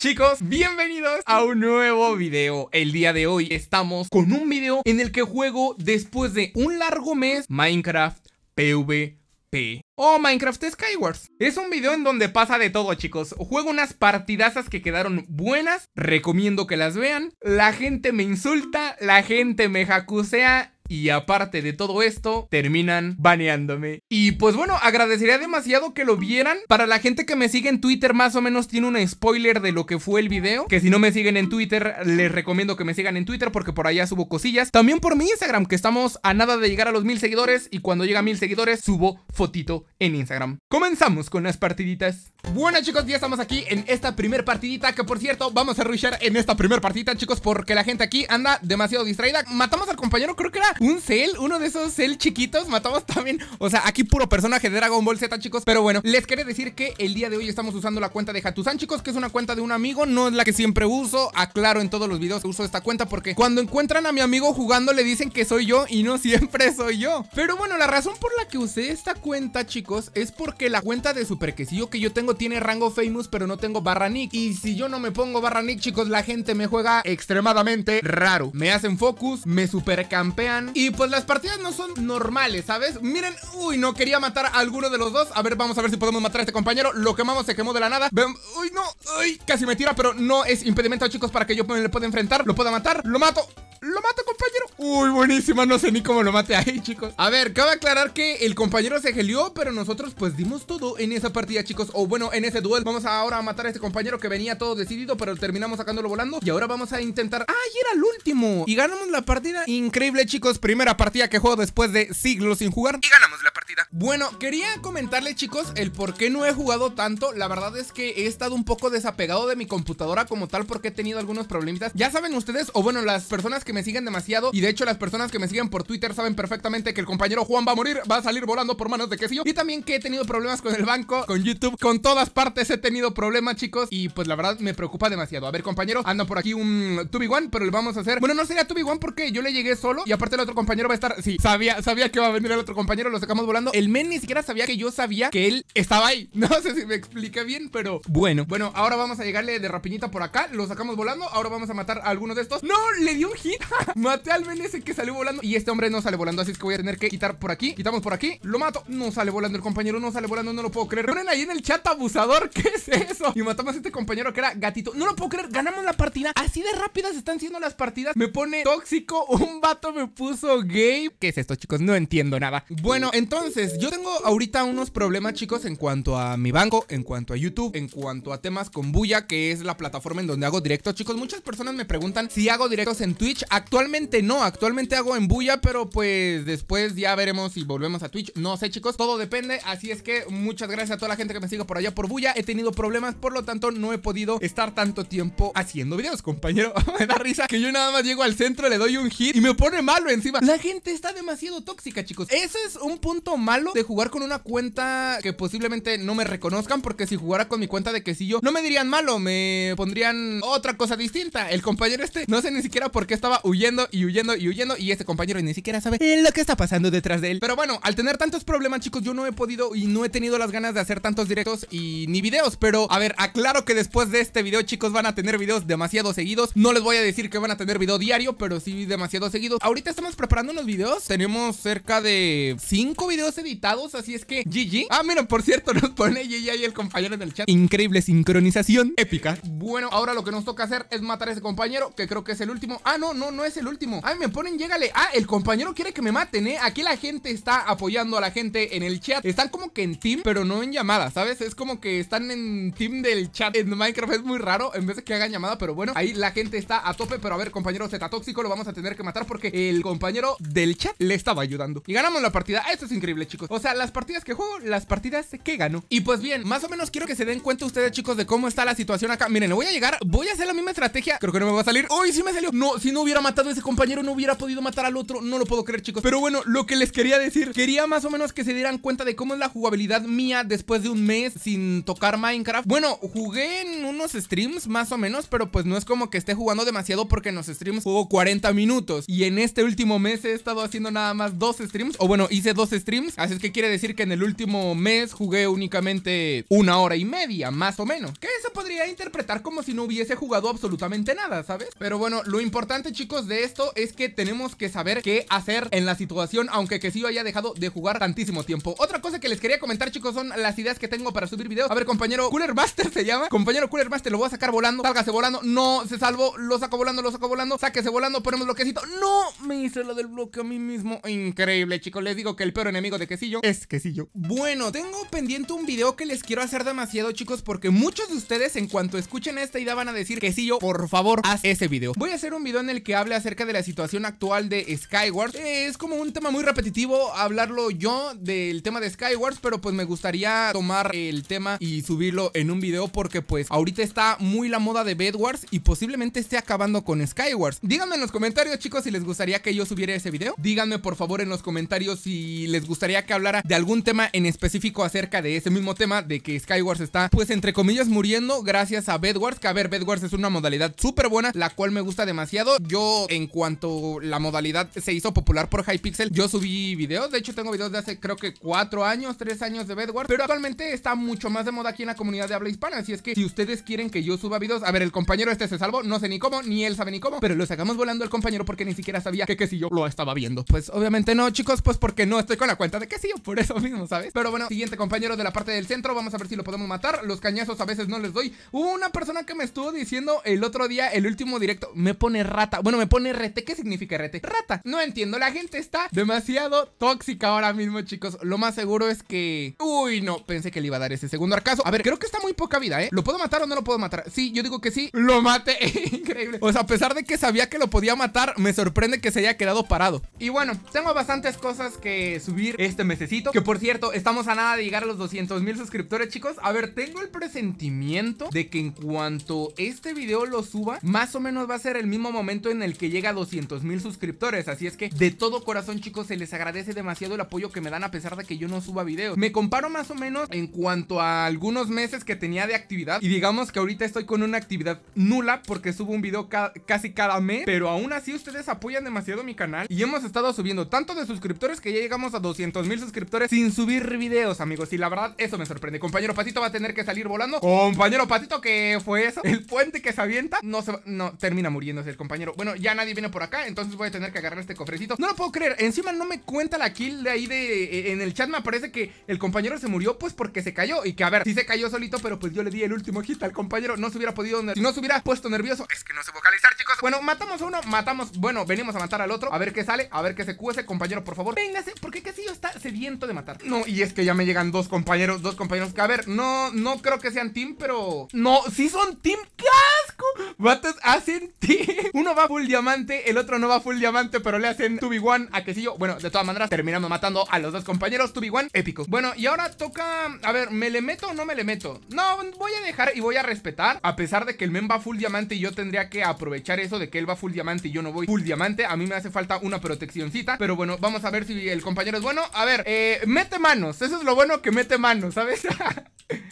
Chicos, bienvenidos a un nuevo video El día de hoy estamos con un video en el que juego después de un largo mes Minecraft PvP o oh, Minecraft Skywars. Es un video en donde pasa de todo, chicos. Juego unas partidazas que quedaron buenas, recomiendo que las vean. La gente me insulta, la gente me jacusea y aparte de todo esto, terminan baneándome. Y pues bueno, agradecería demasiado que lo vieran. Para la gente que me sigue en Twitter, más o menos tiene un spoiler de lo que fue el video. Que si no me siguen en Twitter, les recomiendo que me sigan en Twitter porque por allá subo cosillas. También por mi Instagram, que estamos a nada de llegar a los mil seguidores. Y cuando llega a mil seguidores, subo fotito en Instagram. Comenzamos con las partiditas. Bueno chicos, ya estamos aquí en esta primer partidita. Que por cierto, vamos a rushear en esta primer partidita, chicos, porque la gente aquí anda demasiado distraída. Matamos al compañero, creo que era un cel, uno de esos cel chiquitos. Matamos también, o sea, aquí puro personaje de Dragon Ball Z, chicos. Pero bueno, les quería decir que el día de hoy estamos usando la cuenta de Hatusan, chicos, que es una cuenta de un amigo. No es la que siempre uso. Aclaro en todos los videos que uso esta cuenta porque cuando encuentran a mi amigo jugando le dicen que soy yo y no siempre soy yo. Pero bueno, la razón por la que usé esta cuenta, chicos, es porque la cuenta de Superquecillo que yo tengo tiene rango Famous, pero no tengo barra nick. Y si yo no me pongo barra nick, chicos, la gente me juega extremadamente raro. Me hacen focus, me supercampean y pues las partidas no son normales, ¿sabes? Miren, uy, no quería matar a alguno de los dos A ver, vamos a ver si podemos matar a este compañero Lo quemamos, se quemó de la nada uy, no, uy, casi me tira Pero no es impedimento, chicos, para que yo le pueda enfrentar Lo pueda matar, lo mato lo mato, compañero. Uy, buenísima. No sé ni cómo lo mate ahí, chicos. A ver, cabe aclarar que el compañero se gelió, pero nosotros pues dimos todo en esa partida, chicos. O bueno, en ese duel Vamos ahora a matar a este compañero que venía todo decidido, pero terminamos sacándolo volando. Y ahora vamos a intentar... ¡Ah, y era el último! Y ganamos la partida. Increíble, chicos. Primera partida que juego después de siglos sin jugar. Y ganamos la bueno, quería comentarles chicos el por qué no he jugado tanto La verdad es que he estado un poco desapegado de mi computadora como tal Porque he tenido algunos problemitas Ya saben ustedes, o bueno, las personas que me siguen demasiado Y de hecho las personas que me siguen por Twitter saben perfectamente que el compañero Juan va a morir Va a salir volando por manos de yo Y también que he tenido problemas con el banco, con YouTube Con todas partes he tenido problemas chicos Y pues la verdad me preocupa demasiado A ver compañero, anda por aquí un Tubi One Pero le vamos a hacer, bueno no sería Tubi One porque yo le llegué solo Y aparte el otro compañero va a estar, sí, sabía, sabía que va a venir el otro compañero Lo sacamos volando el men ni siquiera sabía que yo sabía que él estaba ahí. No sé si me explica bien, pero bueno. Bueno, ahora vamos a llegarle de rapiñita por acá. Lo sacamos volando. Ahora vamos a matar a alguno de estos. ¡No! ¡Le dio un hit! Maté al men ese que salió volando. Y este hombre no sale volando. Así es que voy a tener que quitar por aquí. Quitamos por aquí. Lo mato. No sale volando el compañero. No sale volando. No lo puedo creer. Ponen ahí en el chat abusador. ¿Qué es eso? Y matamos a este compañero que era gatito. No lo puedo creer. Ganamos la partida. Así de rápidas están siendo las partidas. Me pone tóxico. Un vato me puso gay. ¿Qué es esto, chicos? No entiendo nada. Bueno, entonces yo tengo ahorita unos problemas, chicos, en cuanto a mi banco, en cuanto a YouTube, en cuanto a temas con Buya, que es la plataforma en donde hago directos. Chicos, muchas personas me preguntan si hago directos en Twitch. Actualmente no, actualmente hago en Buya, pero pues después ya veremos si volvemos a Twitch. No sé, chicos, todo depende. Así es que muchas gracias a toda la gente que me sigue por allá por Buya. He tenido problemas, por lo tanto no he podido estar tanto tiempo haciendo videos, compañero. me da risa que yo nada más llego al centro, le doy un hit y me pone malo encima. La gente está demasiado tóxica, chicos. ese es un punto malo de jugar con una cuenta que posiblemente no me reconozcan, porque si jugara con mi cuenta de quesillo, no me dirían malo, me pondrían otra cosa distinta. El compañero este, no sé ni siquiera por qué estaba huyendo y huyendo y huyendo, y este compañero ni siquiera sabe lo que está pasando detrás de él. Pero bueno, al tener tantos problemas, chicos, yo no he podido y no he tenido las ganas de hacer tantos directos y ni videos, pero a ver, aclaro que después de este video, chicos, van a tener videos demasiado seguidos. No les voy a decir que van a tener video diario, pero sí demasiado seguidos. Ahorita estamos preparando unos videos, tenemos cerca de 5 videos editados así es que GG. Ah, mira, por cierto, nos pone GG ahí el compañero en el chat. Increíble sincronización épica. Bueno, ahora lo que nos toca hacer es matar a ese compañero, que creo que es el último. Ah, no, no, no es el último. Ay, me ponen, llégale. Ah, el compañero quiere que me maten, ¿eh? Aquí la gente está apoyando a la gente en el chat. Están como que en team, pero no en llamada, ¿sabes? Es como que están en team del chat en Minecraft. Es muy raro, en vez de que hagan llamada, pero bueno, ahí la gente está a tope. Pero a ver, compañero Z tóxico, lo vamos a tener que matar porque el compañero del chat le estaba ayudando. Y ganamos la partida. Esto es increíble, chicos. O sea, las partidas que juego, las partidas que gano. Y pues bien, más o menos quiero que se den cuenta ustedes, chicos, de cómo está la situación acá. Miren, le voy a llegar, voy a hacer la misma estrategia. Creo que no me va a salir. ¡Uy, sí me salió! No, si no hubiera matado a ese compañero, no hubiera podido matar al otro. No lo puedo creer, chicos. Pero bueno, lo que les quería decir, quería más o menos que se dieran cuenta de cómo es la jugabilidad mía después de un mes sin tocar Minecraft. Bueno, jugué en unos streams más o menos, pero pues no es como que esté jugando demasiado porque en los streams juego 40 minutos. Y en este último mes he estado haciendo nada más dos streams, o bueno, hice dos streams. Así es que quiere decir que en el último mes jugué únicamente una hora y media, más o menos. Que eso podría interpretar como si no hubiese jugado absolutamente nada, ¿sabes? Pero bueno, lo importante chicos de esto es que tenemos que saber qué hacer en la situación, aunque que sí haya dejado de jugar tantísimo tiempo. Otra cosa que les quería comentar chicos son las ideas que tengo para subir videos. A ver compañero, Cooler Master se llama. Compañero Cooler Master, lo voy a sacar volando. Sálgase volando. No, se salvó. Lo saco volando, lo saco volando. Sáquese volando, ponemos bloquecito. No, me hice lo del bloque a mí mismo. Increíble chicos, les digo que el peor enemigo de yo, es que yo, Bueno, tengo pendiente un video que les quiero hacer demasiado, chicos, porque muchos de ustedes en cuanto escuchen esta idea van a decir que yo por favor, haz ese video. Voy a hacer un video en el que hable acerca de la situación actual de Skywards. Eh, es como un tema muy repetitivo hablarlo yo del tema de Skywards, pero pues me gustaría tomar el tema y subirlo en un video porque pues ahorita está muy la moda de Bedwars y posiblemente esté acabando con Skywars. Díganme en los comentarios, chicos, si les gustaría que yo subiera ese video. Díganme por favor en los comentarios si les gustaría que hablara de algún tema en específico acerca de ese mismo tema, de que Skywars está, pues entre comillas, muriendo gracias a Bedwars. Que a ver, Bedwars es una modalidad súper buena, la cual me gusta demasiado. Yo, en cuanto la modalidad se hizo popular por Hypixel, yo subí videos. De hecho, tengo videos de hace creo que cuatro años, tres años de Bedwars. Pero actualmente está mucho más de moda aquí en la comunidad de habla hispana. Así es que si ustedes quieren que yo suba videos, a ver, el compañero este se salvo no sé ni cómo, ni él sabe ni cómo, pero lo sacamos volando el compañero porque ni siquiera sabía que, que si yo lo estaba viendo. Pues obviamente no, chicos, pues porque no estoy con la cuenta de que sí, por eso mismo, ¿sabes? Pero bueno, siguiente compañero de la parte del centro, vamos a ver si lo podemos matar. Los cañazos a veces no les doy. una persona que me estuvo diciendo el otro día, el último directo, me pone rata. Bueno, me pone rete. ¿Qué significa rete? Rata. No entiendo, la gente está demasiado tóxica ahora mismo, chicos. Lo más seguro es que... Uy, no, pensé que le iba a dar ese segundo arcazo. A ver, creo que está muy poca vida, ¿eh? ¿Lo puedo matar o no lo puedo matar? Sí, yo digo que sí. Lo maté. Increíble. O sea, a pesar de que sabía que lo podía matar, me sorprende que se haya quedado parado. Y bueno, tengo bastantes cosas que subir este este mesecito Que por cierto, estamos a nada de llegar a los 200 mil suscriptores, chicos A ver, tengo el presentimiento de que en cuanto este video lo suba Más o menos va a ser el mismo momento en el que llega a 200 mil suscriptores Así es que de todo corazón, chicos, se les agradece demasiado el apoyo que me dan A pesar de que yo no suba videos Me comparo más o menos en cuanto a algunos meses que tenía de actividad Y digamos que ahorita estoy con una actividad nula Porque subo un video casi cada mes Pero aún así ustedes apoyan demasiado mi canal Y hemos estado subiendo tanto de suscriptores que ya llegamos a 200 mil suscriptores sin subir videos, amigos. Y la verdad, eso me sorprende. Compañero Patito va a tener que salir volando. Compañero Patito, ¿qué fue eso? El puente que se avienta. No se no, termina muriéndose el compañero. Bueno, ya nadie viene por acá, entonces voy a tener que agarrar este cofrecito. No lo puedo creer. Encima no me cuenta la kill de ahí de... Eh, en el chat me aparece que el compañero se murió pues porque se cayó. Y que a ver, si se cayó solito, pero pues yo le di el último hit al compañero. No se hubiera podido... no se hubiera puesto nervioso. Es que no sé vocalizar, chicos. Bueno, matamos a uno, matamos... Bueno, venimos a matar al otro. A ver qué sale, a ver qué se cuece. Compañero, por favor, véngase, porque qué si yo está sediento de matar. No, y es que ya me llegan dos compañeros, dos compañeros que, a ver, no, no creo que sean team, pero... No, sí son team, ¡qué asco! hacen team. Uno va full diamante, el otro no va full diamante, pero le hacen 2v1 a que si yo. Bueno, de todas maneras, terminando matando a los dos compañeros, 2v1, épico. Bueno, y ahora toca... A ver, ¿me le meto o no me le meto? No, voy a dejar y voy a respetar, a pesar de que el men va full diamante y yo tendría que aprovechar eso de que él va full diamante y yo no voy full diamante. A mí me hace falta una proteccioncita, pero bueno, vamos a ver si el compañero es bueno. A ver, ver, eh, mete manos. Eso es lo bueno que mete manos, ¿sabes?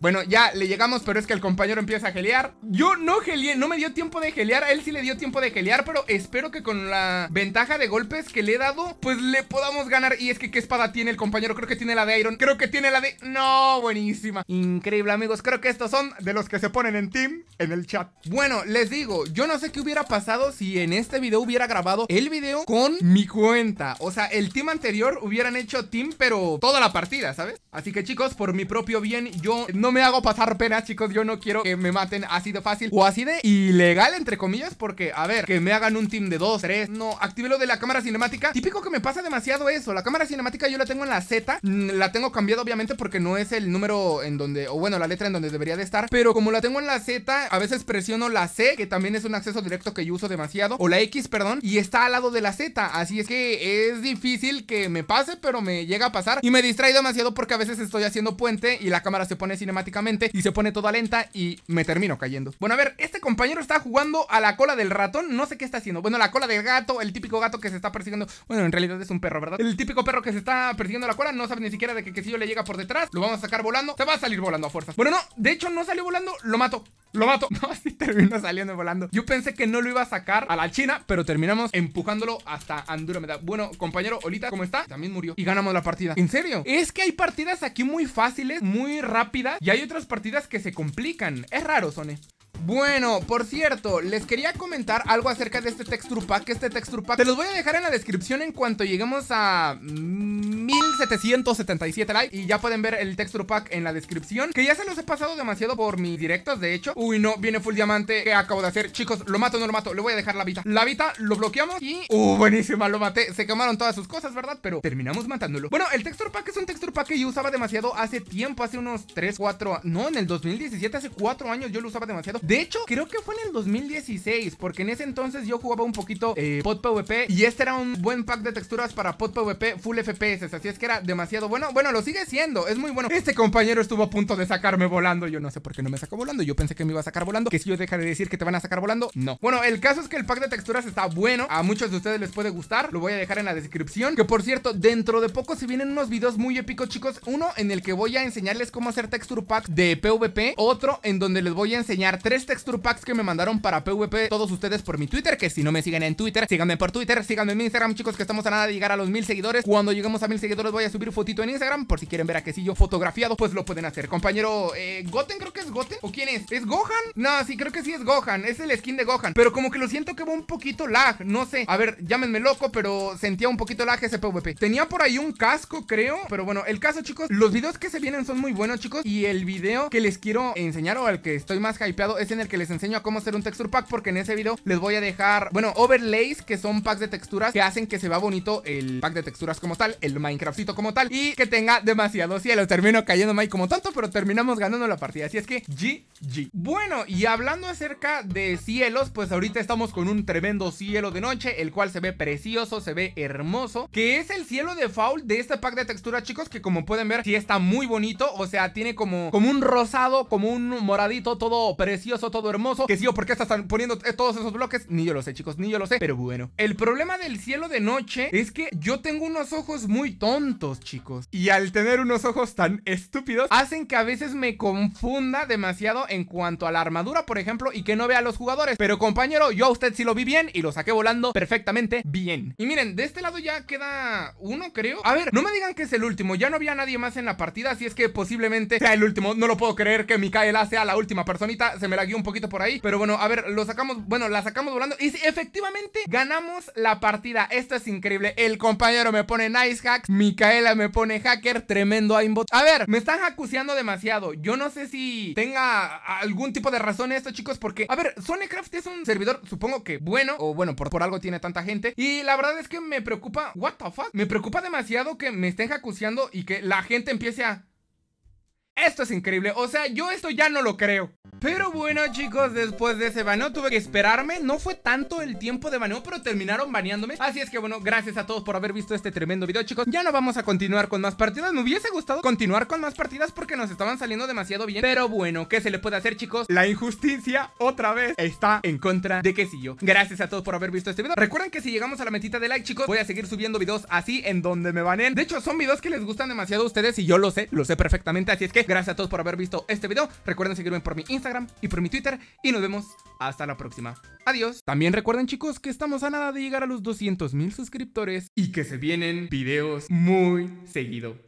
Bueno, ya le llegamos, pero es que el compañero empieza a gelear. Yo no geleé, no me dio tiempo de gelear. él sí le dio tiempo de gelear, pero espero que con la ventaja de golpes que le he dado, pues le podamos ganar. Y es que, ¿qué espada tiene el compañero? Creo que tiene la de Iron. Creo que tiene la de... No, buenísima. Increíble, amigos. Creo que estos son de los que se ponen en team en el chat. Bueno, les digo, yo no sé qué hubiera pasado si en este video hubiera grabado el video con mi cuenta. O sea, el team anterior hubieran hecho pero toda la partida, ¿sabes? Así que chicos, por mi propio bien, yo no me hago pasar pena, chicos. Yo no quiero que me maten así de fácil o así de ilegal, entre comillas, porque, a ver, que me hagan un team de 2, 3. No, active lo de la cámara cinemática. Típico que me pasa demasiado eso. La cámara cinemática yo la tengo en la Z. Mm, la tengo cambiada, obviamente, porque no es el número en donde, o bueno, la letra en donde debería de estar. Pero como la tengo en la Z, a veces presiono la C, que también es un acceso directo que yo uso demasiado, o la X, perdón, y está al lado de la Z. Así es que es difícil que me pase, pero me llega a pasar y me distrae demasiado porque a veces estoy haciendo puente y la cámara se pone cinemáticamente y se pone toda lenta y me termino cayendo. Bueno, a ver, este compañero está jugando a la cola del ratón, no sé qué está haciendo. Bueno, la cola del gato, el típico gato que se está persiguiendo. Bueno, en realidad es un perro, ¿verdad? El típico perro que se está persiguiendo la cola, no sabe ni siquiera de que, si yo le llega por detrás, lo vamos a sacar volando. Se va a salir volando a fuerzas. Bueno, no, de hecho no salió volando, lo mato. Lo mato. No, así termina saliendo volando. Yo pensé que no lo iba a sacar a la China, pero terminamos empujándolo hasta Andrómeda. Bueno, compañero Olita, ¿cómo está? También murió. Y ganamos la partida. En serio. Es que hay partidas aquí muy fáciles, muy rápidas. Y hay otras partidas que se complican. Es raro, Sone. Bueno, por cierto, les quería comentar algo acerca de este texture pack. Este texture pack te los voy a dejar en la descripción en cuanto lleguemos a 1777 likes. Y ya pueden ver el texture pack en la descripción. Que ya se los he pasado demasiado por mis directos, de hecho. Uy, no, viene full diamante. Que acabo de hacer? Chicos, lo mato, no lo mato. Le voy a dejar la vida. La vida, lo bloqueamos y. Uh, buenísima, lo maté. Se quemaron todas sus cosas, ¿verdad? Pero terminamos matándolo. Bueno, el texture pack es un texture pack que yo usaba demasiado hace tiempo, hace unos 3, 4. No, en el 2017, hace 4 años yo lo usaba demasiado. De hecho, creo que fue en el 2016, porque en ese entonces yo jugaba un poquito eh, Pod PvP y este era un buen pack de texturas para Pod PvP Full FPS, así es que era demasiado bueno. Bueno, lo sigue siendo, es muy bueno. Este compañero estuvo a punto de sacarme volando, yo no sé por qué no me sacó volando, yo pensé que me iba a sacar volando, que si yo deja de decir que te van a sacar volando, no. Bueno, el caso es que el pack de texturas está bueno, a muchos de ustedes les puede gustar, lo voy a dejar en la descripción, que por cierto, dentro de poco se vienen unos videos muy épicos, chicos, uno en el que voy a enseñarles cómo hacer texture pack de PvP, otro en donde les voy a enseñar tres este texture packs que me mandaron para PvP todos ustedes por mi Twitter, que si no me siguen en Twitter, síganme por Twitter, síganme en mi Instagram, chicos, que estamos a nada de llegar a los mil seguidores. Cuando lleguemos a mil seguidores voy a subir fotito en Instagram, por si quieren ver a que si yo fotografiado, pues lo pueden hacer. Compañero, eh, Goten creo que es Goten, ¿o quién es? ¿Es Gohan? No, sí, creo que sí es Gohan, es el skin de Gohan, pero como que lo siento que va un poquito lag, no sé. A ver, llámenme loco, pero sentía un poquito lag ese PvP. Tenía por ahí un casco, creo, pero bueno, el caso, chicos, los videos que se vienen son muy buenos, chicos, y el video que les quiero enseñar o al que estoy más hypeado es en el que les enseño a cómo hacer un texture pack porque en ese video les voy a dejar, bueno, overlays que son packs de texturas que hacen que se vea bonito el pack de texturas como tal, el Minecraftito como tal y que tenga demasiado cielo. Termino cayendo Mike como tanto, pero terminamos ganando la partida. Así es que GG. Bueno, y hablando acerca de cielos, pues ahorita estamos con un tremendo cielo de noche, el cual se ve precioso, se ve hermoso, que es el cielo de Foul de este pack de textura chicos, que como pueden ver, sí está muy bonito, o sea, tiene como, como un rosado, como un moradito, todo precioso todo hermoso. Que sí, o por qué estás poniendo eh, todos esos bloques. Ni yo lo sé, chicos, ni yo lo sé. Pero bueno, el problema del cielo de noche es que yo tengo unos ojos muy tontos, chicos. Y al tener unos ojos tan estúpidos, hacen que a veces me confunda demasiado en cuanto a la armadura, por ejemplo, y que no vea a los jugadores. Pero compañero, yo a usted sí lo vi bien y lo saqué volando perfectamente bien. Y miren, de este lado ya queda uno, creo. A ver, no me digan que es el último. Ya no había nadie más en la partida, así es que posiblemente sea el último. No lo puedo creer que Micaela sea la última personita. Se me la un poquito por ahí. Pero bueno, a ver, lo sacamos, bueno, la sacamos volando. Y si efectivamente, ganamos la partida. Esto es increíble. El compañero me pone nice hacks. Micaela me pone hacker. Tremendo aimbot. A ver, me están acusando demasiado. Yo no sé si tenga algún tipo de razón esto, chicos, porque, a ver, Sonicraft es un servidor, supongo que bueno, o bueno, por, por algo tiene tanta gente. Y la verdad es que me preocupa, what the fuck, me preocupa demasiado que me estén jacuciando y que la gente empiece a... Esto es increíble, o sea, yo esto ya no lo creo Pero bueno chicos, después de ese baneo tuve que esperarme No fue tanto el tiempo de baneo, pero terminaron baneándome Así es que bueno, gracias a todos por haber visto este tremendo video chicos Ya no vamos a continuar con más partidas Me hubiese gustado continuar con más partidas porque nos estaban saliendo demasiado bien Pero bueno, ¿qué se le puede hacer chicos? La injusticia, otra vez, está en contra de que si yo Gracias a todos por haber visto este video Recuerden que si llegamos a la metita de like chicos Voy a seguir subiendo videos así en donde me baneen De hecho son videos que les gustan demasiado a ustedes y yo lo sé, lo sé perfectamente Así es que Gracias a todos por haber visto este video. Recuerden seguirme por mi Instagram y por mi Twitter. Y nos vemos hasta la próxima. Adiós. También recuerden chicos que estamos a nada de llegar a los 200 mil suscriptores y que se vienen videos muy seguido.